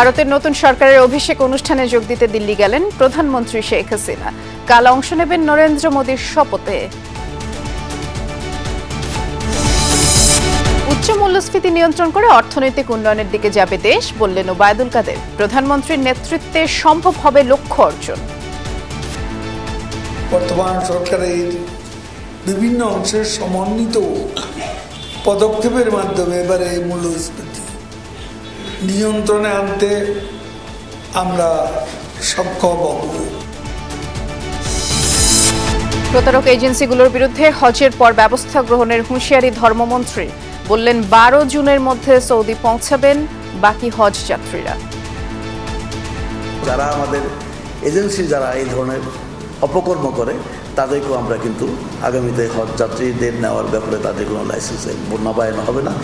ভারতের নতুন সরকারের অভিষেক অনুষ্ঠানে যোগ দিতে দিল্লি গেলেন প্রধানমন্ত্রী শেখ হাসিনা কাল অংশ নেবেন নরেন্দ্র মোদীর শপথে উচ্চ মূল্যস্ফীতি নিয়ন্ত্রণ করে অর্থনৈতিক উন্নয়নের দিকে যাবে দেশ বললেন ওবায়দুল কাদের প্রধানমন্ত্রীর নেতৃত্বে সম্ভব হবে লক্ষ্য অর্জন বর্তমান সরকারের বিভিন্ন অংশের সমন্বিত পদক্ষেপের মাধ্যমে এবারে মূল্যস্ফীতি নিয়ন্ত্রণে আনতে আমরা সক্ষম হব প্রতারক এজেন্সিগুলোর বিরুদ্ধে হজের পর ব্যবস্থা গ্রহণের হুঁশিয়ারি ধর্মমন্ত্রী বললেন বারো জুনের মধ্যে সৌদি পৌঁছাবেন বাকি হজ যাত্রীরা যারা আমাদের এজেন্সি যারা এই ধরনের অপকর্ম করে তাদেরকেও আমরা কিন্তু আগামীতে হজ যাত্রীদের নেওয়ার ব্যাপারে তাদের কোনো লাইসেন্স নাবায়ন হবে না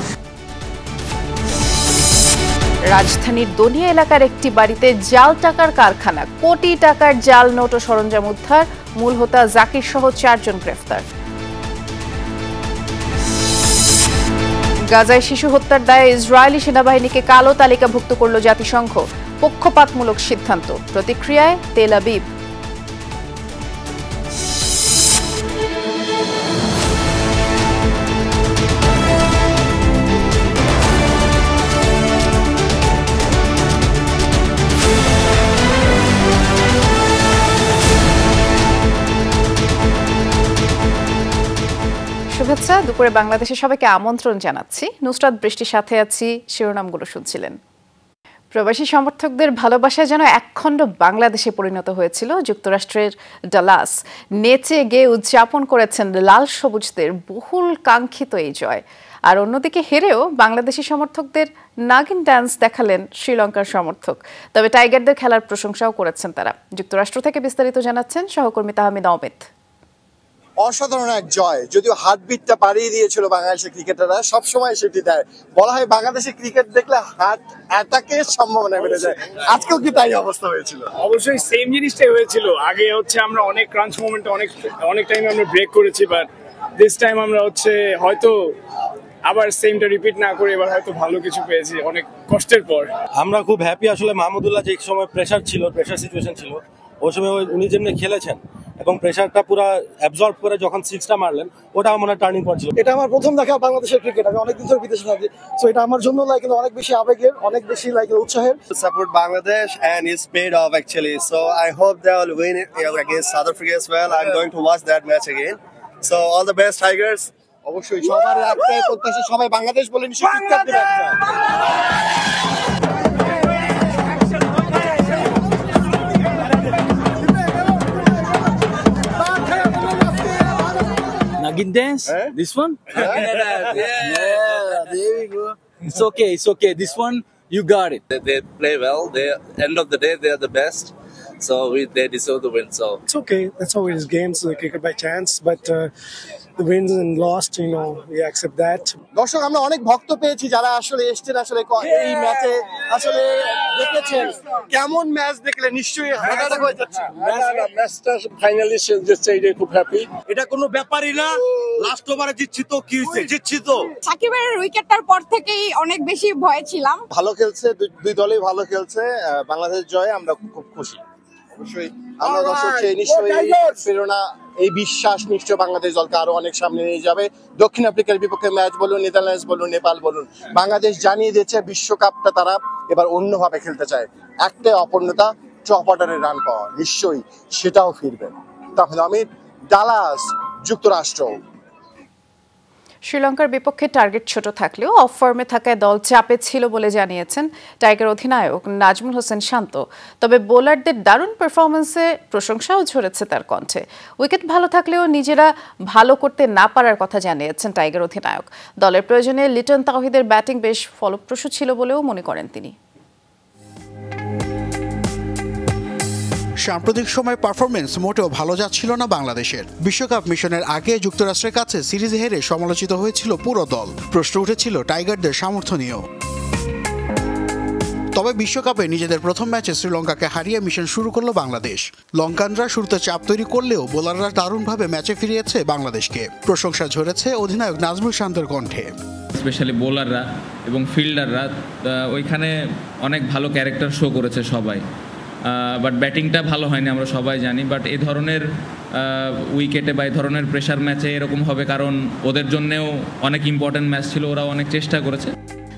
রাজধানীর দনিয়া এলাকার একটি বাড়িতে জাল টাকার কারখানা কোটি টাকার জাল নোট ও সরঞ্জাম উদ্ধার মূল হোতা জাকির সহ চারজন গ্রেফতার গাজায় শিশু হত্যার দায়ে ইসরায়েলি সেনাবাহিনীকে কালো তালিকাভুক্ত করল জাতিসংঘ পক্ষপাতমূলক সিদ্ধান্ত প্রতিক্রিয়ায় তেল আবিব দুপুরে বাংলাদেশের সবাইকে আমন্ত্রণ জানাচ্ছি নুসরাত বৃষ্টির সাথে আছি শিরোনামগুলো শুনছিলেন প্রবাসী সমর্থকদের ভালোবাসা যেন একখণ্ড বাংলাদেশে পরিণত হয়েছিল যুক্তরাষ্ট্রের ডালাস নেচে গেয়ে উদযাপন করেছেন লাল সবুজদের বহুল কাঙ্ক্ষিত এই জয় আর অন্যদিকে হেরেও বাংলাদেশি সমর্থকদের নাগিন ড্যান্স দেখালেন শ্রীলঙ্কার সমর্থক তবে টাইগারদের খেলার প্রশংসাও করেছেন তারা যুক্তরাষ্ট্র থেকে বিস্তারিত জানাচ্ছেন সহকর্মী তাহমিদ অমিত অসাধারণ এক জয় যদিও হার্টবিটটা পাড়িয়ে দিয়েছিল বাংলাদেশের ক্রিকেটাররা সবসময় সেটি দেয় বলা হয় বাংলাদেশের ক্রিকেট দেখলে হার্ট অ্যাটাকের সম্ভাবনা বেড়ে যায় আজকেও কি তাই অবস্থা হয়েছিল অবশ্যই সেম জিনিসটাই হয়েছিল আগে হচ্ছে আমরা অনেক ক্রাঞ্চ মোমেন্টে অনেক অনেক টাইম আমরা ব্রেক করেছি বাট দিস টাইম আমরা হচ্ছে হয়তো আবার সেমটা রিপিট না করে এবার হয়তো ভালো কিছু পেয়েছি অনেক কষ্টের পর আমরা খুব হ্যাপি আসলে মাহমুদুল্লাহ যে সময় প্রেশার ছিল প্রেশার সিচুয়েশন ছিল ওই সময় উনি যেমনি খেলেছেন এবং প্রেশারটা পুরো অ্যাবজর্ব করে যখন সিক্সটা মারলেন ওটা আমার টার্নিং পয়েন্ট ছিল এটা আমার প্রথম দেখা বাংলাদেশের ক্রিকেট আমি অনেক দিন ধরে বিদেশে থাকি সো এটা আমার জন্য লাইক অনেক বেশি আবেগের অনেক বেশি লাইক উৎসাহের support Bangladesh and is paid off actually so I hope they will win against South Africa as well I am going to watch that match again so all the best Tigers অবশ্যই সবার একটাই প্রত্যাশা সবাই বাংলাদেশ বলে নিশ্চয়ই dance? Eh? This one? yeah. yeah, there we go. It's okay, it's okay. This one, you got it. They, they play well. They End of the day, they're the best. So we, they deserve the win. So It's okay. That's always Games, they kick it by chance. But uh, wins and lost, you know, we accept that. দর্শক আমরা অনেক ভক্ত পেয়েছি যারা আসলে এসছেন আসলে এই ম্যাচে আসলে দেখেছেন কেমন ম্যাচ দেখলে নিশ্চয়ই হয়ে যাচ্ছে ম্যাচটা ফাইনালি শেষ যাচ্ছে এটা খুব হ্যাপি এটা কোনো ব্যাপারই না লাস্ট ওভারে জিতছি তো কি হয়েছে জিতছি তো সাকিবের উইকেটটার পর থেকেই অনেক বেশি ভয় ছিলাম ভালো খেলছে দুই দলই ভালো খেলছে বাংলাদেশ জয়ে আমরা খুব খুশি অবশ্যই আমরা দর্শক নিশ্চয়ই প্রেরণা এই বিশ্বাস নিশ্চয় বাংলাদেশ দলকে আরও অনেক সামনে নিয়ে যাবে দক্ষিণ আফ্রিকার বিপক্ষে ম্যাচ বলুন নেদারল্যান্ডস বলুন নেপাল বলুন বাংলাদেশ জানিয়ে দিয়েছে বিশ্বকাপটা তারা এবার অন্যভাবে খেলতে চায় একটাই অপূর্ণতা টপ রান পাওয়া নিশ্চয়ই সেটাও ফিরবে তাহলে আমি ডালাস যুক্তরাষ্ট্র শ্রীলঙ্কার বিপক্ষে টার্গেট ছোট থাকলেও অফ ফর্মে থাকায় দল চাপে ছিল বলে জানিয়েছেন টাইগার অধিনায়ক নাজমুল হোসেন শান্ত তবে বোলারদের দারুণ পারফরমেন্সে প্রশংসাও ঝরেছে তার কণ্ঠে উইকেট ভালো থাকলেও নিজেরা ভালো করতে না পারার কথা জানিয়েছেন টাইগার অধিনায়ক দলের প্রয়োজনে লিটন তাহিদের ব্যাটিং বেশ ফলপ্রসূ ছিল বলেও মনে করেন তিনি সাম্প্রতিক সময় পারফরমেন্স মোটেও ভালো যাচ্ছিল না বাংলাদেশের বিশ্বকাপ মিশনের আগে যুক্তরাষ্ট্রের কাছে সিরিজ হেরে সমালোচিত হয়েছিল পুরো দল প্রশ্ন উঠেছিল টাইগারদের সামর্থ্য নিয়েও তবে বিশ্বকাপে নিজেদের প্রথম ম্যাচে শ্রীলঙ্কাকে হারিয়ে মিশন শুরু করলো বাংলাদেশ লঙ্কানরা শুরুতে চাপ তৈরি করলেও বোলাররা দারুণভাবে ম্যাচে ফিরিয়েছে বাংলাদেশকে প্রশংসা ঝরেছে অধিনায়ক নাজমুল শান্তের কণ্ঠে স্পেশালি বোলাররা এবং ফিল্ডাররা ওইখানে অনেক ভালো ক্যারেক্টার শো করেছে সবাই বাট ব্যাটিংটা ভালো হয়নি আমরা সবাই জানি বাট এ ধরনের উইকেটে বা এ ধরনের প্রেশার ম্যাচে এরকম হবে কারণ ওদের জন্যেও অনেক ইম্পর্ট্যান্ট ম্যাচ ছিল ওরা অনেক চেষ্টা করেছে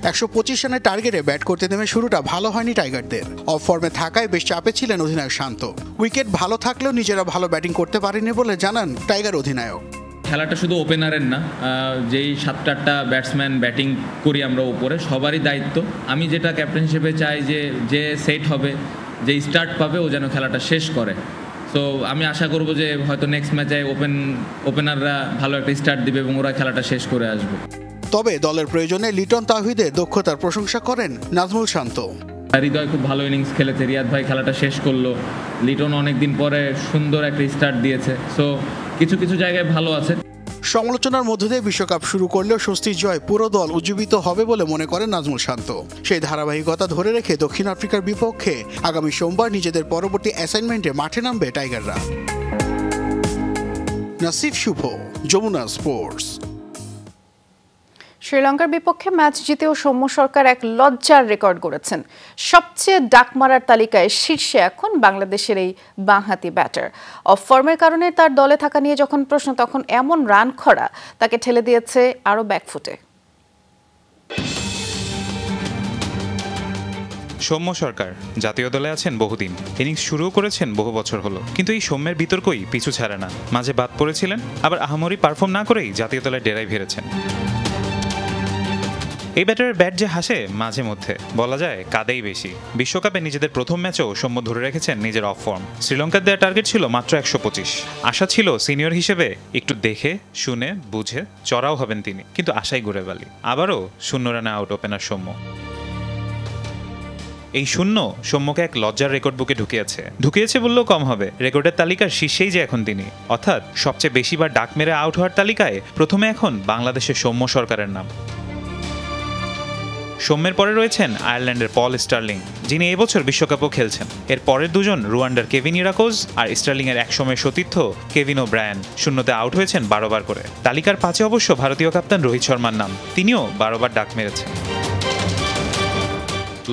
একশো পঁচিশ রানের টার্গেটে ব্যাট করতে নেমে শুরুটা ভালো হয়নি টাইগারদের অফ ফর্মে থাকায় বেশ চাপে ছিলেন অধিনায়ক শান্ত উইকেট ভালো থাকলেও নিজেরা ভালো ব্যাটিং করতে পারেনি বলে জানান টাইগার অধিনায়ক খেলাটা শুধু ওপেনারের না যেই সাতটা আটটা ব্যাটসম্যান ব্যাটিং করি আমরা উপরে সবারই দায়িত্ব আমি যেটা ক্যাপ্টেন হিসেবে চাই যে যে সেট হবে যে স্টার্ট পাবে ও যেন খেলাটা শেষ করে সো আমি আশা করব যে হয়তো নেক্সট ম্যাচে ওপেন ওপেনাররা ভালো একটা স্টার্ট দিবে এবং ওরা খেলাটা শেষ করে আসবে তবে দলের প্রয়োজনে লিটন তাহিদের দক্ষতার প্রশংসা করেন নাজমুল শান্ত হৃদয় খুব ভালো ইনিংস খেলেছে রিয়াদ ভাই খেলাটা শেষ করলো লিটন অনেকদিন পরে সুন্দর একটা স্টার্ট দিয়েছে সো কিছু কিছু জায়গায় ভালো আছে সমালোচনার মধ্য দিয়ে বিশ্বকাপ শুরু করলেও স্বস্তির জয় পুরো দল উজ্জীবিত হবে বলে মনে করেন নাজমুল শান্ত সেই ধারাবাহিকতা ধরে রেখে দক্ষিণ আফ্রিকার বিপক্ষে আগামী সোমবার নিজেদের পরবর্তী অ্যাসাইনমেন্টে মাঠে নামবে টাইগাররা নাসিফ শুভ যমুনা স্পোর্টস শ্রীলঙ্কার বিপক্ষে ম্যাচ জিতেও সৌম্য সরকার এক লজ্জার রেকর্ড গড়েছেন সবচেয়ে ডাক মারার তালিকায় শীর্ষে এখন বাংলাদেশের এই বাঁহাতি ব্যাটার অফ ফর্মের কারণে তার দলে থাকা নিয়ে যখন প্রশ্ন তখন এমন রান খরা তাকে ঠেলে দিয়েছে আরও ব্যাকফুটে সৌম্য সরকার জাতীয় দলে আছেন বহুদিন ইনিংস শুরুও করেছেন বহু বছর হলো কিন্তু এই সৌম্যের বিতর্কই পিছু ছাড়ে না মাঝে বাদ পড়েছিলেন আবার আহামরি পারফর্ম না করেই জাতীয় দলে ডেরাই ভেড়েছেন এই ব্যাটারের ব্যাট যে হাসে মাঝে মধ্যে বলা যায় কাদেই বেশি বিশ্বকাপে নিজেদের প্রথম ম্যাচেও সৌম্য ধরে রেখেছেন নিজের অফ ফর্ম শ্রীলঙ্কার দেওয়া টার্গেট ছিল মাত্র একশো পঁচিশ আশা ছিল সিনিয়র হিসেবে একটু দেখে শুনে বুঝে চড়াও হবেন তিনি কিন্তু আশাই ঘুরে বালি আবারও শূন্য রানে আউট ওপেনার সৌম্য এই শূন্য সৌম্যকে এক লজ্জার রেকর্ড বুকে ঢুকিয়েছে ঢুকিয়েছে বললেও কম হবে রেকর্ডের তালিকার শীর্ষেই যে এখন তিনি অর্থাৎ সবচেয়ে বেশিবার ডাক মেরে আউট হওয়ার তালিকায় প্রথমে এখন বাংলাদেশের সৌম্য সরকারের নাম সৌম্যের পরে রয়েছেন আয়ারল্যান্ডের পল স্টার্লিং যিনি এবছর বিশ্বকাপও খেলছেন এর পরের দুজন রুয়ান্ডার কেভিন ইরাকোজ আর স্টার্লিংয়ের একসময় সতীর্থ কেভিন ও ব্রায়ান শূন্যতে আউট হয়েছেন বারোবার করে তালিকার পাঁচে অবশ্য ভারতীয় কাপ্তান রোহিত শর্মার নাম তিনিও বারোবার ডাক মেরেছেন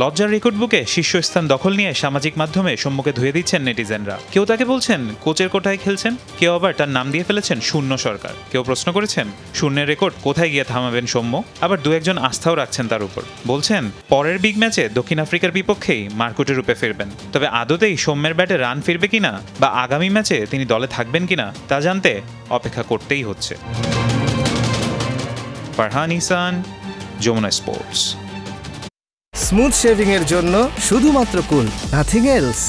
লজ্জার রেকর্ড বুকে শীর্ষস্থান দখল নিয়ে সামাজিক মাধ্যমে সম্মুখে ধুয়ে দিচ্ছেন নেটিজেনরা কেউ তাকে বলছেন কোচের কোঠায় খেলছেন কেউ আবার তার নাম দিয়ে ফেলেছেন শূন্য সরকার কেউ প্রশ্ন করেছেন শূন্যের রেকর্ড কোথায় গিয়ে থামাবেন সৌম্য আবার দু একজন আস্থাও রাখছেন তার উপর বলছেন পরের বিগ ম্যাচে দক্ষিণ আফ্রিকার বিপক্ষেই মার্কুটে রূপে ফিরবেন তবে আদতেই সৌম্যের ব্যাটে রান ফিরবে কিনা বা আগামী ম্যাচে তিনি দলে থাকবেন কিনা তা জানতে অপেক্ষা করতেই হচ্ছে ফারহান ইসান যমুনা স্পোর্টস স্মুথ শেভিংয়ের জন্য শুধুমাত্র কুল নাথিং এলস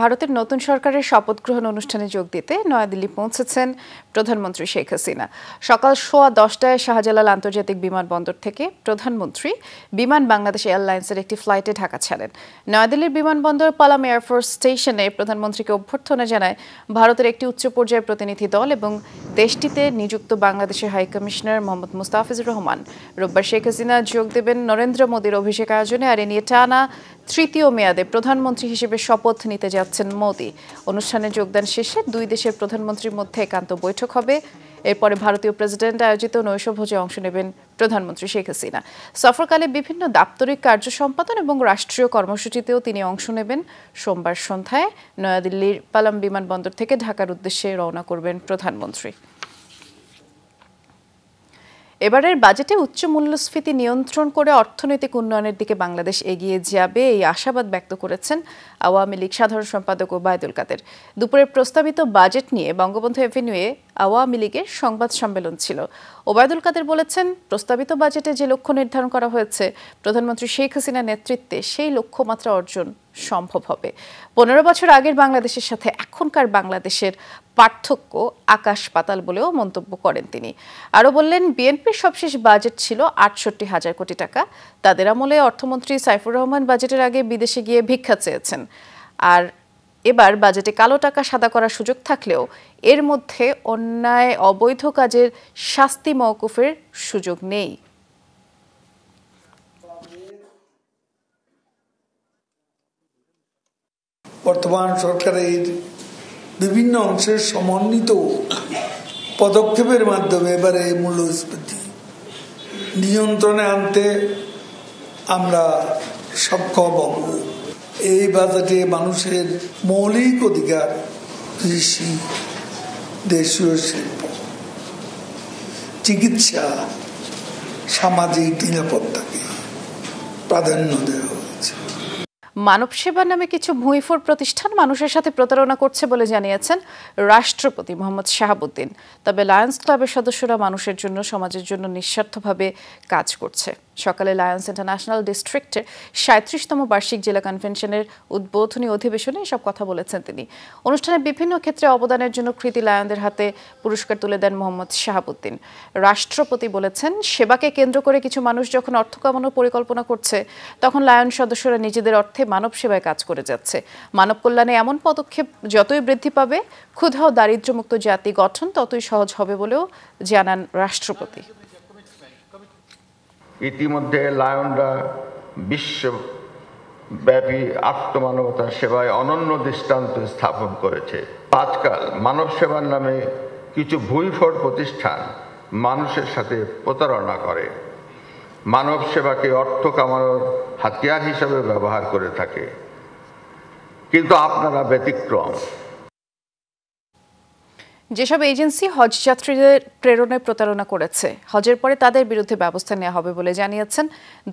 ভারতের নতুন সরকারের শপথ গ্রহণ অনুষ্ঠানে যোগ দিতে নয়াদিল্লি পৌঁছেছেন প্রধানমন্ত্রী শেখ হাসিনা সকাল সোয়া দশটায় শাহজালাল আন্তর্জাতিক বিমানবন্দর থেকে প্রধানমন্ত্রী বিমান বাংলাদেশ এয়ারলাইন্সের একটি ফ্লাইটে ঢাকা ছাড়েন নয়াদিল্লির বিমানবন্দর পালাম এয়ারফোর্স স্টেশনে প্রধানমন্ত্রীকে অভ্যর্থনা জানায় ভারতের একটি উচ্চ পর্যায়ের প্রতিনিধি দল এবং দেশটিতে নিযুক্ত বাংলাদেশের হাইকমিশনার মোহাম্মদ মুস্তাফিজুর রহমান রোববার শেখ হাসিনা যোগ দেবেন নরেন্দ্র মোদীর অভিষেক আয়োজনে আর এ নিয়ে টানা তৃতীয় মেয়াদে প্রধানমন্ত্রী হিসেবে শপথ নিতে যাচ্ছেন মোদি অনুষ্ঠানে যোগদান শেষে দুই দেশের প্রধানমন্ত্রীর মধ্যে একান্ত বৈঠক হবে এরপরে ভারতীয় প্রেসিডেন্ট আয়োজিত নৈশভোজে অংশ নেবেন প্রধানমন্ত্রী শেখ হাসিনা সফরকালে বিভিন্ন দাপ্তরিক কার্য সম্পাদন এবং রাষ্ট্রীয় কর্মসূচিতেও তিনি অংশ নেবেন সোমবার সন্ধ্যায় নয়াদিল্লির পালাম বিমানবন্দর থেকে ঢাকার উদ্দেশ্যে রওনা করবেন প্রধানমন্ত্রী এবারের বাজেটে উচ্চ মূল্যস্ফীতি নিয়ন্ত্রণ করে অর্থনৈতিক উন্নয়নের দিকে বাংলাদেশ এগিয়ে যাবে এই আশাবাদ ব্যক্ত করেছেন আওয়ামী লীগ সাধারণ সম্পাদক ওবায়দুল কাদের দুপুরে প্রস্তাবিত বাজেট নিয়ে বঙ্গবন্ধু এভিনিউয়ে আওয়ামী লীগের সংবাদ সম্মেলন ছিল ওবায়দুল কাদের বলেছেন প্রস্তাবিত বাজেটে যে লক্ষ্য নির্ধারণ করা হয়েছে প্রধানমন্ত্রী শেখ হাসিনার নেতৃত্বে সেই লক্ষ্যমাত্রা অর্জন সম্ভব হবে পনেরো বছর আগের বাংলাদেশের সাথে এখনকার বাংলাদেশের পার্থক্য আকাশ পাতাল বলেও মন্তব্য করেন তিনি আরও বললেন বিএনপির সবশেষ বাজেট ছিল আটষট্টি হাজার কোটি টাকা তাদের আমলে অর্থমন্ত্রী সাইফুর রহমান বাজেটের আগে বিদেশে গিয়ে ভিক্ষা চেয়েছেন আর এবার বাজেটে কালো টাকা সাদা করার সুযোগ থাকলেও এর মধ্যে অন্যায় অবৈধ কাজের শাস্তি মওকুফের সুযোগ নেই বর্তমান সরকারের বিভিন্ন অংশের সমন্বিত পদক্ষেপের মাধ্যমে এবারে মূল্যস্ফীতি নিয়ন্ত্রণে আনতে আমরা সক্ষম হব এই বাজেটে মানুষের মৌলিক অধিকার কৃষি দেশীয় শিল্প চিকিৎসা সামাজিক নিরাপত্তাকে প্রাধান্য দেওয়া মানব নামে কিছু ভুঁইফোর প্রতিষ্ঠান মানুষের সাথে প্রতারণা করছে বলে জানিয়েছেন রাষ্ট্রপতি মোহাম্মদ শাহাবুদ্দিন তবে লায়ন্স ক্লাবের সদস্যরা মানুষের জন্য সমাজের জন্য নিঃস্বার্থভাবে কাজ করছে সকালে লায়ন্স ইন্টারন্যাশনাল ডিস্ট্রিক্টের সাঁত্রিশতম বার্ষিক জেলা কনভেনশনের উদ্বোধনী অধিবেশনে এসব কথা বলেছেন তিনি অনুষ্ঠানে বিভিন্ন ক্ষেত্রে অবদানের জন্য কৃতি লায়নদের হাতে পুরস্কার তুলে দেন মোহাম্মদ শাহাবুদ্দিন রাষ্ট্রপতি বলেছেন সেবাকে কেন্দ্র করে কিছু মানুষ যখন অর্থ কামানোর পরিকল্পনা করছে তখন লায়ন সদস্যরা নিজেদের অর্থে মানব সেবায় কাজ করে যাচ্ছে মানব কল্যাণে এমন পদক্ষেপ যতই বৃদ্ধি পাবে ক্ষুধাও দারিদ্র্যমুক্ত জাতি গঠন ততই সহজ হবে বলেও জানান রাষ্ট্রপতি ইতিমধ্যে লায়নরা বিশ্বব্যাপী আত্মমানবতার সেবায় অনন্য দৃষ্টান্ত স্থাপন করেছে আজকাল মানব সেবার নামে কিছু ভুইফোর প্রতিষ্ঠান মানুষের সাথে প্রতারণা করে মানব সেবাকে অর্থ কামানোর হাতিয়ার হিসাবে ব্যবহার করে থাকে কিন্তু আপনারা ব্যতিক্রম যেসব এজেন্সি হজ যাত্রীদের প্রেরণে প্রতারণা করেছে হজের পরে তাদের বিরুদ্ধে ব্যবস্থা নেওয়া হবে বলে জানিয়েছেন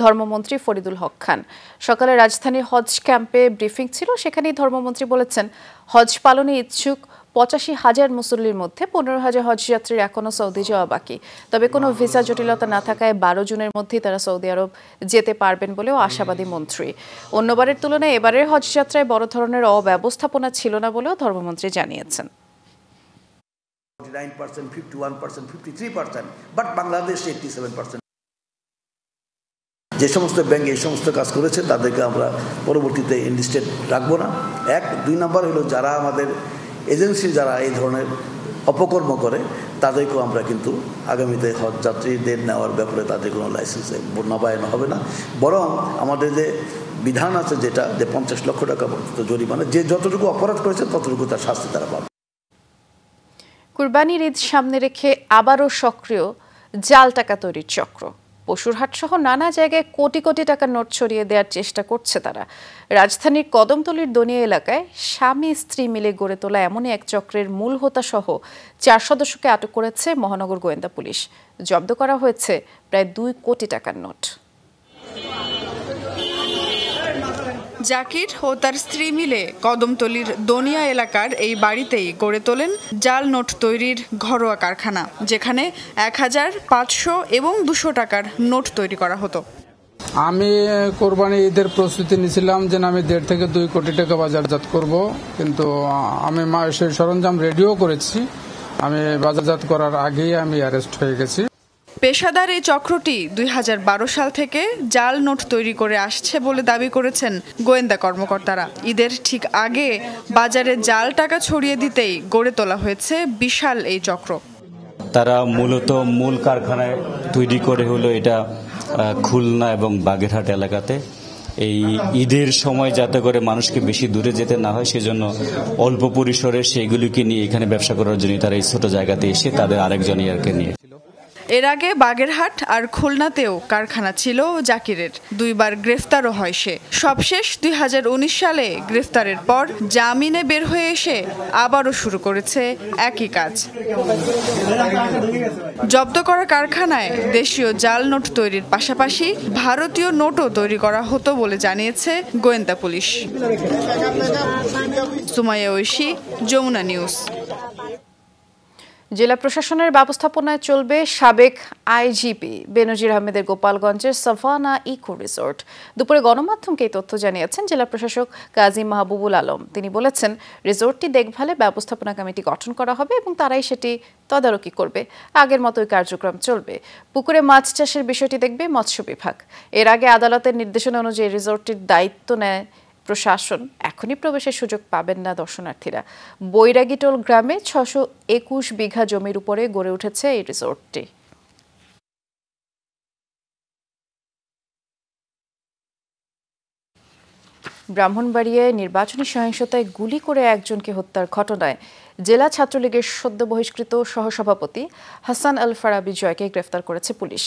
ধর্মমন্ত্রী ফরিদুল হক খান সকালে রাজধানীর হজ ক্যাম্পে ব্রিফিং ছিল সেখানেই ধর্মমন্ত্রী বলেছেন হজ পালনে ইচ্ছুক পঁচাশি হাজার মুসল্লির মধ্যে পনেরো হাজার হজযাত্রীর এখনও সৌদি যাওয়া বাকি তবে কোনো ভিসা জটিলতা না থাকায় বারো জুনের মধ্যেই তারা সৌদি আরব যেতে পারবেন বলেও আশাবাদী মন্ত্রী অন্যবারের তুলনায় এবারের হজযাত্রায় বড় ধরনের অব্যবস্থাপনা ছিল না বলেও ধর্মমন্ত্রী জানিয়েছেন nine percent fifty one percent fifty three percent but Bangladesh eighty seven percent যে সমস্ত ব্যাংক এই সমস্ত কাজ করেছে তাদেরকে আমরা পরবর্তীতে ইনলিস্টেড রাখবো না এক দুই নম্বর হলো যারা আমাদের এজেন্সি যারা এই ধরনের অপকর্ম করে তাদেরকেও আমরা কিন্তু আগামীতে হজ যাত্রীদের নেওয়ার ব্যাপারে তাদের কোনো লাইসেন্স নবায়ন হবে না বরং আমাদের যে বিধান আছে যেটা যে পঞ্চাশ লক্ষ টাকা পর্যন্ত জরিমানা যে যতটুকু অপরাধ করেছে ততটুকু তার শাস্তি তারা পাবে কুরবানির ঈদ সামনে রেখে আবারও সক্রিয় জাল টাকা তৈরির চক্র পশুরহাট সহ নানা জায়গায় কোটি কোটি টাকার নোট ছড়িয়ে দেওয়ার চেষ্টা করছে তারা রাজধানীর কদমতলির দনিয়া এলাকায় স্বামী স্ত্রী মিলে গড়ে তোলা এমনই এক চক্রের মূল হোতা সহ চার সদস্যকে আটক করেছে মহানগর গোয়েন্দা পুলিশ জব্দ করা হয়েছে প্রায় দুই কোটি টাকার নোট জাকির ও তার স্ত্রী মিলে কদমতলির দনিয়া এলাকার এই বাড়িতেই গড়ে তোলেন জাল নোট তৈরির ঘরোয়া কারখানা যেখানে এক হাজার পাঁচশো এবং দুশো টাকার নোট তৈরি করা হতো আমি কোরবানি ঈদের প্রস্তুতি নিয়েছিলাম যে আমি দেড় থেকে দুই কোটি টাকা বাজারজাত করব কিন্তু আমি সেই সরঞ্জাম রেডিও করেছি আমি বাজারজাত করার আগেই আমি অ্যারেস্ট হয়ে গেছি পেশাদার এই চক্রটি দুই সাল থেকে জাল নোট তৈরি করে আসছে বলে দাবি করেছেন গোয়েন্দা কর্মকর্তারা ঈদের ঠিক আগে বাজারে জাল টাকা ছড়িয়ে দিতেই গড়ে তোলা হয়েছে বিশাল এই চক্র তারা মূলত মূল কারখানায় তৈরি করে হলো এটা খুলনা এবং বাগেরহাট এলাকাতে এই ঈদের সময় যাতে করে মানুষকে বেশি দূরে যেতে না হয় সেজন্য অল্প পরিসরে সেইগুলিকে নিয়ে এখানে ব্যবসা করার জন্য তারা এই ছোট জায়গাতে এসে তাদের আরেকজন ইয়ারকে নিয়ে এর আগে বাগেরহাট আর খুলনাতেও কারখানা ছিল জাকিরের দুইবার গ্রেফতারও হয় সে সবশেষ দুই সালে গ্রেফতারের পর জামিনে বের হয়ে এসে আবারও শুরু করেছে একই কাজ জব্দ করা কারখানায় দেশীয় জাল নোট তৈরির পাশাপাশি ভারতীয় নোটও তৈরি করা হতো বলে জানিয়েছে গোয়েন্দা পুলিশ সুমাইয়া ঐশী যমুনা নিউজ জেলা প্রশাসনের ব্যবস্থাপনায় চলবে সাবেক আইজিপি বেনজির আহমেদের গোপালগঞ্জের সাফানা ইকো রিসোর্ট দুপুরে গণমাধ্যমকে এই তথ্য জানিয়েছেন জেলা প্রশাসক কাজী মাহবুবুল আলম তিনি বলেছেন রিসোর্টটি দেখভালে ব্যবস্থাপনা কমিটি গঠন করা হবে এবং তারাই সেটি তদারকি করবে আগের মতোই কার্যক্রম চলবে পুকুরে মাছ চাষের বিষয়টি দেখবে মৎস্য বিভাগ এর আগে আদালতের নির্দেশনা অনুযায়ী রিসোর্টটির দায়িত্ব নেয় প্রশাসন এখনই প্রবেশের সুযোগ পাবেন না দর্শনার্থীরা বৈরাগীটোল গ্রামে ছশো একুশ বিঘা জমির উপরে গড়ে উঠেছে এই রিসোর্টটি ব্রাহ্মণবাড়িয়ায় নির্বাচনী সহিংসতায় গুলি করে একজনকে হত্যার ঘটনায় জেলা ছাত্রলীগের সদ্য বহিষ্কৃত সহসভাপতি হাসান আল ফারাবি জয়কে গ্রেফতার করেছে পুলিশ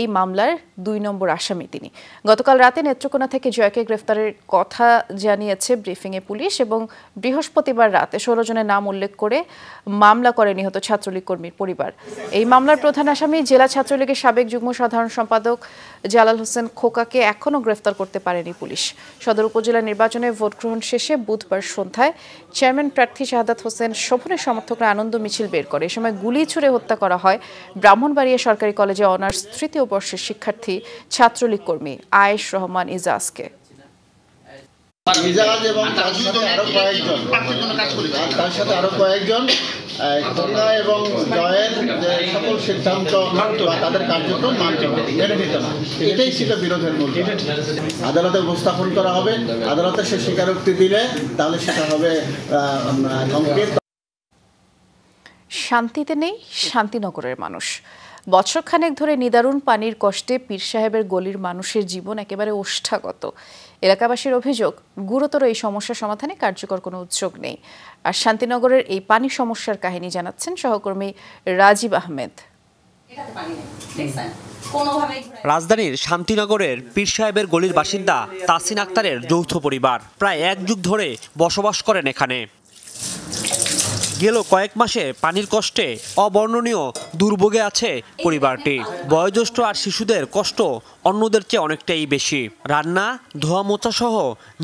এই মামলার দুই নম্বর আসামি তিনি গতকাল রাতে নেত্রকোনা থেকে জয়কে গ্রেফতারের কথা জানিয়েছে ব্রিফিংয়ে পুলিশ এবং বৃহস্পতিবার রাতে ষোলো জনের নাম উল্লেখ করে মামলা করে নিহত ছাত্রলীগ কর্মীর পরিবার এই মামলার প্রধান আসামি জেলা ছাত্রলীগের সাবেক যুগ্ম সাধারণ সম্পাদক জালাল হোসেন খোকাকে এখনও গ্রেফতার করতে পারেনি পুলিশ সদর উপজেলা নির্বাচনে ভোট গ্রহণ শেষে বুধবার সন্ধ্যায় চেয়ারম্যান প্রার্থী শাহাদাত হোসেন শোভনের সমর্থকরা আনন্দ মিছিল বের করে এ সময় গুলি ছুড়ে হত্যা করা হয় ব্রাহ্মণবাড়িয়া সরকারি কলেজে অনার্স তৃতীয় বর্ষের শিক্ষার্থী ছাত্রলীগ কর্মী আয়েশ রহমান ইজাজকে আদালতে উপস্থাপন করা হবে আদালতে সে স্বীকারোক্তি দিলে তাহলে সেটা হবে শান্তিতে নেই শান্তিনগরের মানুষ বছরখানেক ধরে নিদারুণ পানির কষ্টে পীর সাহেবের গলির মানুষের জীবন একেবারে ওষ্ঠাগত এলাকাবাসীর অভিযোগ গুরুতর এই সমস্যা সমাধানে কার্যকর কোনো উদ্যোগ নেই আর শান্তিনগরের এই পানি সমস্যার কাহিনী জানাচ্ছেন সহকর্মী রাজীব আহমেদ রাজধানীর শান্তিনগরের পীর সাহেবের গলির বাসিন্দা তাসিন আক্তারের যৌথ পরিবার প্রায় এক যুগ ধরে বসবাস করেন এখানে গেল কয়েক মাসে পানির কষ্টে অবর্ণনীয় দুর্ভোগে আছে পরিবারটি বয়োজ্যেষ্ঠ আর শিশুদের কষ্ট অন্যদের চেয়ে অনেকটাই বেশি রান্না ধোয়া মোচা সহ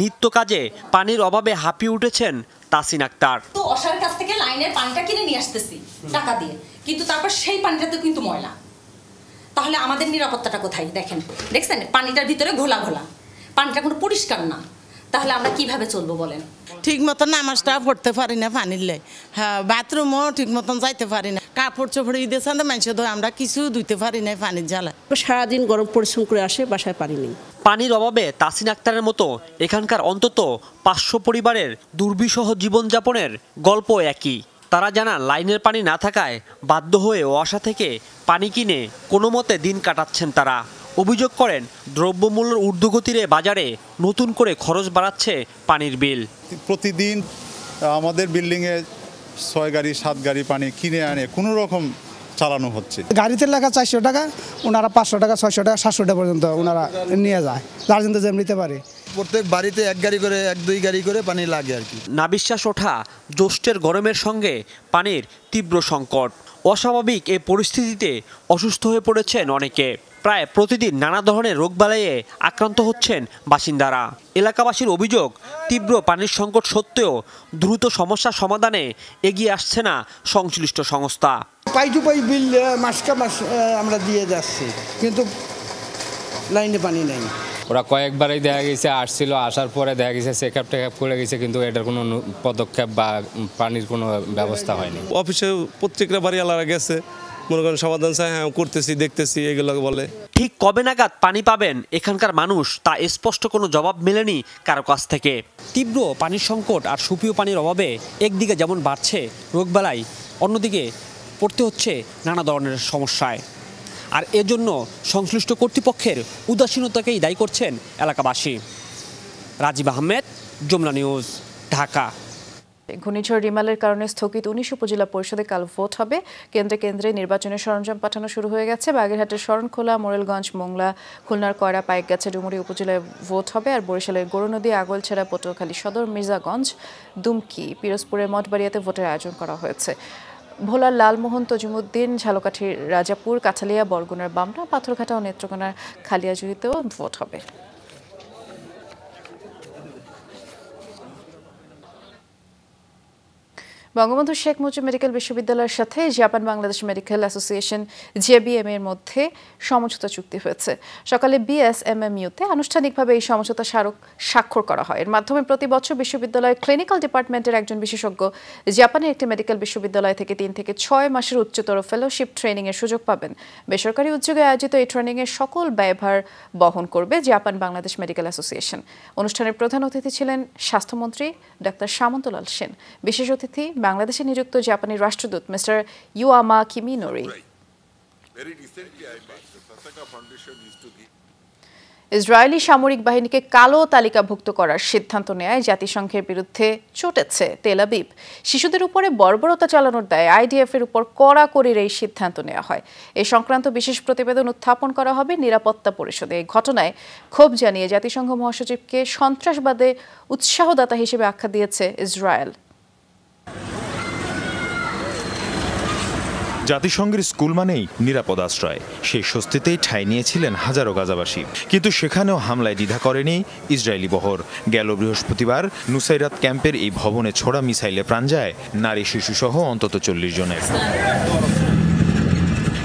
নিত্য কাজে পানির অভাবে হাঁপিয়ে উঠেছেন তাসিন আক্তার তো অসার কাছ থেকে লাইনের পানিটা কিনে নিয়ে আসতেছি টাকা দিয়ে কিন্তু তারপর সেই পানিটাতে কিন্তু ময়লা তাহলে আমাদের নিরাপত্তাটা কোথায় দেখেন দেখছেন পানিটার ভিতরে ঘোলা ঘোলা পানিটা কোনো পরিষ্কার না তাহলে আমরা কিভাবে চলবো বলেন ঠিক মতন নামাজটা পড়তে পারি না পানির লাই হ্যাঁ বাথরুমও ঠিক মতন যাইতে পারি না কাপড় চোপড় ঈদের সাথে মানুষের ধরে আমরা কিছু ধুইতে পারি না পানির জ্বালা সারাদিন গরম পরিশ্রম করে আসে বাসায় পানি নেই পানির অভাবে তাসিন আক্তারের মতো এখানকার অন্তত পাঁচশো পরিবারের দুর্বিষহ জীবনযাপনের গল্প একই তারা জানা লাইনের পানি না থাকায় বাধ্য হয়ে ওয়াশা থেকে পানি কিনে কোনো মতে দিন কাটাচ্ছেন তারা অভিযোগ করেন দ্রব্যমূল্যের ঊর্ধ্বগতিরে বাজারে নতুন করে খরচ বাড়াচ্ছে পানির বিল প্রতিদিন আমাদের বিল্ডিংয়ে ছয় গাড়ি সাত গাড়ি পানি কিনে আনে কোনো রকম চালানো হচ্ছে গাড়িতে লেখা চারশো টাকা ওনারা পাঁচশো টাকা ছয়শো টাকা সাতশো টাকা পর্যন্ত ওনারা নিয়ে যায় তার জন্য জেম নিতে পারে প্রত্যেক বাড়িতে এক গাড়ি করে এক দুই গাড়ি করে পানি লাগে আর কি না বিশ্বাস ওঠা জ্যৈষ্ঠের গরমের সঙ্গে পানির তীব্র সংকট অস্বাভাবিক এই পরিস্থিতিতে অসুস্থ হয়ে পড়েছেন অনেকে প্রায় প্রতিদিন নানা ধরনের রোগ বালাইয়ে আক্রান্ত হচ্ছেন বাসিন্দারা এলাকাবাসীর অভিযোগ তীব্র পানির সংকট সত্ত্বেও দ্রুত সমস্যা সমাধানে এগিয়ে আসছে না সংশ্লিষ্ট সংস্থা পাই পাই বিল মাস আমরা দিয়ে যাচ্ছি কিন্তু লাইনে পানি নেই ওরা কয়েকবারই দেখা গেছে আসছিল আসার পরে দেখা গেছে চেক আপ টেক আপ করে গেছে কিন্তু এটার কোনো পদক্ষেপ বা পানির কোনো ব্যবস্থা হয়নি অফিসে প্রত্যেকটা বাড়িওয়ালারা গেছে মনে করেন সমাধান চাই হ্যাঁ করতেছি দেখতেছি এগুলো বলে ঠিক কবে নাগাদ পানি পাবেন এখানকার মানুষ তা স্পষ্ট কোনো জবাব মেলেনি কারো কাছ থেকে তীব্র পানির সংকট আর সুপীয় পানির অভাবে একদিকে যেমন বাড়ছে রোগবেলায় অন্যদিকে পড়তে হচ্ছে নানা ধরনের সমস্যায় আর এজন্য সংশ্লিষ্ট কর্তৃপক্ষের উদাসীনতাকেই দায়ী করছেন এলাকাবাসী রাজীব আহমেদ যমুনা নিউজ ঢাকা ঘূর্ণিঝড় রিমালের কারণে স্থগিত উনিশ উপজেলা পরিষদে কাল ভোট হবে কেন্দ্রে কেন্দ্রে নির্বাচনের সরঞ্জাম পাঠানো শুরু হয়ে গেছে বাগেরহাটের শরণখোলা মোরেলগঞ্জ মোংলা খুলনার কয়রা পাইকগাছা ডুমুরি উপজেলায় ভোট হবে আর বরিশালের গরুনদী আগলছেড়া পটুয়াখালী সদর মির্জাগঞ্জ দুমকি পিরোজপুরের মঠবাড়িয়াতে ভোটের আয়োজন করা হয়েছে ভোলার লালমোহন তজিমুদ্দিন ঝালকাঠির রাজাপুর কাছালিয়া বরগুনার বামনা পাথরঘাটা ও নেত্রকোনার খালিয়াজুড়িতেও ভোট হবে বঙ্গবন্ধু শেখ মুজিব মেডিকেল বিশ্ববিদ্যালয়ের সাথে Japan Bangladesh medical association JBM এর মধ্যে সমঝোতা চুক্তি হয়েছে সকালে বিএসএমএমইউতে আনুষ্ঠানিকভাবে এই সমঝোতা স্মারক স্বাক্ষর করা হয় এর মাধ্যমে প্রতি বছর বিশ্ববিদ্যালয়ের ক্লিনিক্যাল ডিপার্টমেন্টের একজন বিশেষজ্ঞ জাপানের একটি মেডিকেল বিশ্ববিদ্যালয় থেকে তিন থেকে ছয় মাসের উচ্চতর ফেলোশিপ ট্রেনিংয়ের সুযোগ পাবেন বেসরকারি উদ্যোগে আয়োজিত এই ট্রেনিংয়ের সকল ব্যয়ভার বহন করবে জাপান বাংলাদেশ মেডিকেল অ্যাসোসিয়েশন অনুষ্ঠানের প্রধান অতিথি ছিলেন স্বাস্থ্যমন্ত্রী ডাক্তার সামন্তলাল সেন বিশেষ অতিথি বাংলাদেশে নিযুক্ত জাপানি রাষ্ট্রদূত মিস্টার ইউয়ামা কিমিনোরি ইসরায়েলি সামরিক বাহিনীকে কালো তালিকাভুক্ত করার সিদ্ধান্ত নেয় জাতিসংঘের বিরুদ্ধে চটেছে তেলাবিব শিশুদের উপরে বর্বরতা চালানোর দায়ে আইডিএফ এর উপর কড়াকড়ির এই সিদ্ধান্ত নেওয়া হয় এ সংক্রান্ত বিশেষ প্রতিবেদন উত্থাপন করা হবে নিরাপত্তা পরিষদে এই ঘটনায় ক্ষোভ জানিয়ে জাতিসংঘ মহাসচিবকে সন্ত্রাসবাদে উৎসাহদাতা হিসেবে আখ্যা দিয়েছে ইসরায়েল জাতিসংঘের স্কুল মানেই নিরাপদ আশ্রয় সেই স্বস্তিতেই ঠাঁই নিয়েছিলেন হাজারো গাজাবাসী কিন্তু সেখানেও হামলায় দ্বিধা করেনি ইসরায়েলি বহর গেল বৃহস্পতিবার নুসাইরাত ক্যাম্পের এই ভবনে ছোড়া মিসাইলে প্রাণ যায় নারী শিশুসহ অন্তত চল্লিশ জনের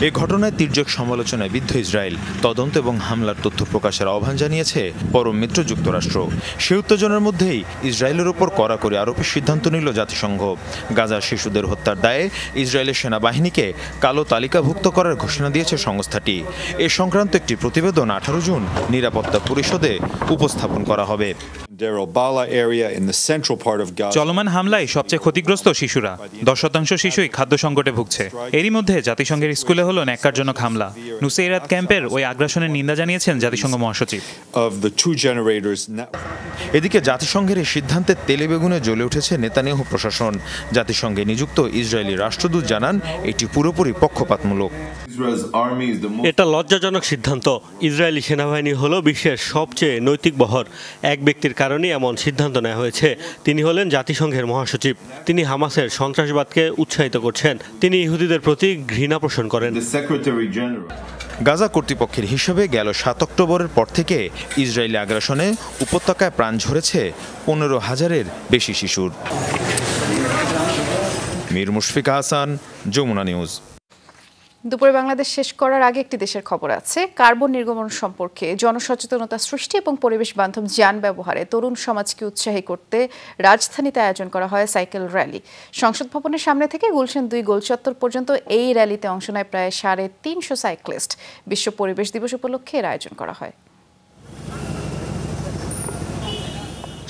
এ ঘটনায় তির্যক সমালোচনায় বিদ্ধ ইসরায়েল তদন্ত এবং হামলার তথ্য প্রকাশের আহ্বান জানিয়েছে পরম মিত্র যুক্তরাষ্ট্র সে উত্তেজনার মধ্যেই ইসরায়েলের ওপর কড়াকড়ি আরোপের সিদ্ধান্ত নিল জাতিসংঘ গাজার শিশুদের হত্যার দায়ে ইসরায়েলের সেনাবাহিনীকে কালো তালিকাভুক্ত করার ঘোষণা দিয়েছে সংস্থাটি এ সংক্রান্ত একটি প্রতিবেদন আঠারো জুন নিরাপত্তা পরিষদে উপস্থাপন করা হবে চলমান হামলায় সবচেয়ে ক্ষতিগ্রস্ত শিশুরা দশ শতাংশ শিশুই খাদ্য সংকটে ভুগছে এরই মধ্যে জাতিসংঘের স্কুলে হলো ন্যাক্কারজনক হামলা নুসেইরাত ক্যাম্পের ওই আগ্রাসনের নিন্দা জানিয়েছেন জাতিসংঘ মহাসচিব এদিকে জাতিসংঘের এই সিদ্ধান্তে তেলে বেগুনে জ্বলে উঠেছে নেতানিয়াহু প্রশাসন জাতিসংঘে নিযুক্ত ইসরায়েলি রাষ্ট্রদূত জানান এটি পুরোপুরি পক্ষপাতমূলক এটা লজ্জাজনক সিদ্ধান্ত ইসরায়েলি সেনাবাহিনী হল বিশ্বের সবচেয়ে নৈতিক বহর এক ব্যক্তির কারণে এমন সিদ্ধান্ত নেওয়া হয়েছে তিনি হলেন জাতিসংঘের মহাসচিব তিনি হামাসের সন্ত্রাসবাদকে উৎসাহিত করছেন তিনি ইহুদিদের প্রতি ঘৃণা পোষণ করেন গাজা কর্তৃপক্ষের হিসেবে গেল সাত অক্টোবরের পর থেকে ইসরায়েলি আগ্রাসনে উপত্যকায় প্রাণ ঝরেছে পনেরো হাজারের বেশি শিশুর মীর মুশফিকা হাসান যমুনা নিউজ দুপুরে বাংলাদেশ শেষ করার আগে একটি দেশের খবর আছে কার্বন নির্গমন সম্পর্কে জনসচেতনতা সৃষ্টি এবং পরিবেশ বান্ধব যান ব্যবহারে তরুণ সমাজকে উৎসাহী করতে রাজধানীতে আয়োজন করা হয় সাইকেল র্যালি সংসদ ভবনের সামনে থেকে গুলশান দুই গোলচত্বর পর্যন্ত এই র্যালিতে অংশ নেয় প্রায় সাড়ে তিনশো সাইক্লিস্ট বিশ্ব পরিবেশ দিবস উপলক্ষে এর আয়োজন করা হয়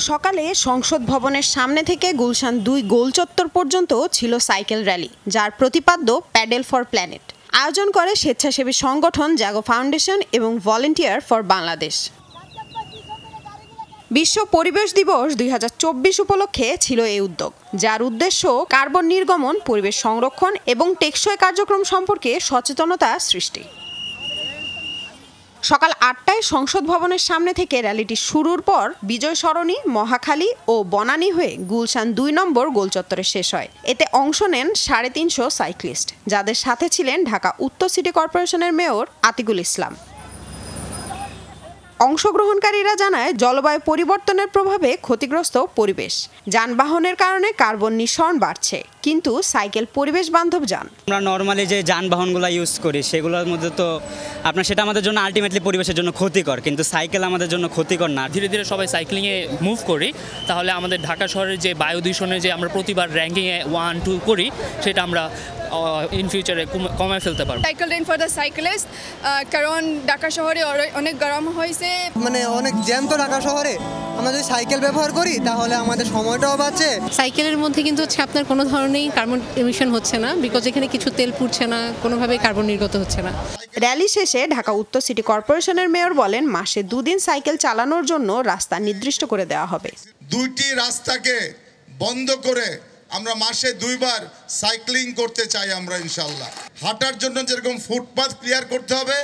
সকালে সংসদ ভবনের সামনে থেকে গুলশান দুই গোল চত্বর পর্যন্ত ছিল সাইকেল র্যালি যার প্রতিপাদ্য প্যাডেল ফর প্ল্যানেট আয়োজন করে স্বেচ্ছাসেবী সংগঠন জাগো ফাউন্ডেশন এবং ভলেন্টিয়ার ফর বাংলাদেশ বিশ্ব পরিবেশ দিবস দুই উপলক্ষে ছিল এই উদ্যোগ যার উদ্দেশ্য কার্বন নির্গমন পরিবেশ সংরক্ষণ এবং টেকসই কার্যক্রম সম্পর্কে সচেতনতা সৃষ্টি সকাল আটটায় সংসদ ভবনের সামনে থেকে র্যালিটি শুরুর পর বিজয় সরণি মহাখালী ও বনানী হয়ে গুলশান দুই নম্বর গোলচত্বরে শেষ হয় এতে অংশ নেন সাড়ে তিনশো সাইক্লিস্ট যাদের সাথে ছিলেন ঢাকা উত্তর সিটি কর্পোরেশনের মেয়র আতিকুল ইসলাম অংশগ্রহণকারীরা জানায় জলবায়ু পরিবর্তনের প্রভাবে ক্ষতিগ্রস্ত পরিবেশ যানবাহনের কারণে কার্বন নিঃসরণ বাড়ছে কিন্তু সাইকেল পরিবেশ বান্ধব যান আমরা নর্মালি যে যানবাহনগুলো ইউজ করি সেগুলোর মধ্যে তো আপনার সেটা আমাদের জন্য আলটিমেটলি পরিবেশের জন্য ক্ষতিকর কিন্তু সাইকেল আমাদের জন্য ক্ষতিকর না ধীরে ধীরে সবাই সাইক্লিংয়ে মুভ করি তাহলে আমাদের ঢাকা শহরের যে বায়ু দূষণের যে আমরা প্রতিবার র্যাঙ্কিংয়ে ওয়ান টু করি সেটা আমরা ইন ফিউচারে কমায় ফেলতে পারবো cycle lane for the cyclist কারণ ঢাকা শহরে অনেক গরম হয়েছে মানে অনেক জ্যাম তো ঢাকা শহরে আমরা যদি সাইকেল ব্যবহার করি তাহলে আমাদের সময়টাও বাঁচে সাইকেলের মধ্যে কিন্তু হচ্ছে আপনার কোনো ধরনেরই কার্বন এমিশন হচ্ছে না বিকজ এখানে কিছু তেল পুড়ছে না কোনোভাবে কার্বন নির্গত হচ্ছে না র্যালি শেষে ঢাকা উত্তর সিটি কর্পোরেশনের মেয়র বলেন মাসে দুদিন সাইকেল চালানোর জন্য রাস্তা নির্দিষ্ট করে দেওয়া হবে দুইটি রাস্তাকে বন্ধ করে আমরা মাসে দুইবার সাইক্লিং করতে চাই আমরা ইনশাল্লাহ হাঁটার জন্য যেরকম ফুটপাথ ক্লিয়ার করতে হবে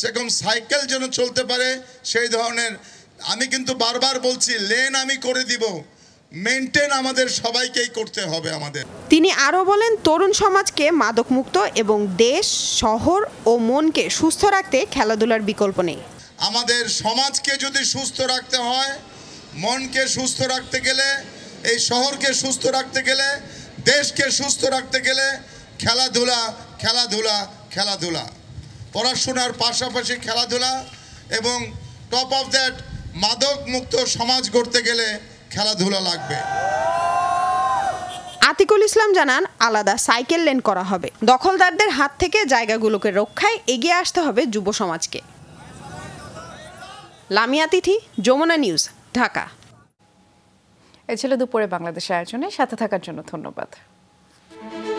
সেরকম সাইকেল যেন চলতে পারে সেই ধরনের আমি কিন্তু বারবার বলছি লেন আমি করে দিব মেনটেন আমাদের সবাইকেই করতে হবে আমাদের তিনি আরও বলেন তরুণ সমাজকে মাদকমুক্ত এবং দেশ শহর ও মনকে সুস্থ রাখতে খেলাধুলার বিকল্প নেই আমাদের সমাজকে যদি সুস্থ রাখতে হয় মনকে সুস্থ রাখতে গেলে এই শহরকে সুস্থ রাখতে গেলে দেশকে সুস্থ রাখতে গেলে খেলাধুলা খেলাধুলা খেলাধুলা পড়াশোনার পাশাপাশি খেলাধুলা এবং টপ অফ দ্যাট মাদক মুক্ত সমাজ গড়তে গেলে খেলাধুলা লাগবে আতিকুল ইসলাম জানান আলাদা সাইকেল লেন করা হবে দখলদারদের হাত থেকে জায়গাগুলোকে রক্ষায় এগিয়ে আসতে হবে যুব সমাজকে লামিয়া তিথি যমুনা নিউজ ঢাকা এ ছিল দুপুরে বাংলাদেশে আয়োজনে সাথে থাকার জন্য ধন্যবাদ